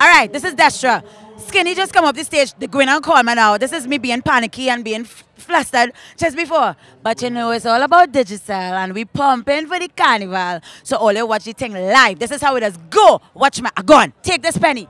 All right, this is Destra. Skinny just come up the stage. the green and call me now. This is me being panicky and being flustered just before. But you know, it's all about digital and we pumping for the carnival. So all you watch the thing live. This is how it does go. Watch my Go on, Take this penny.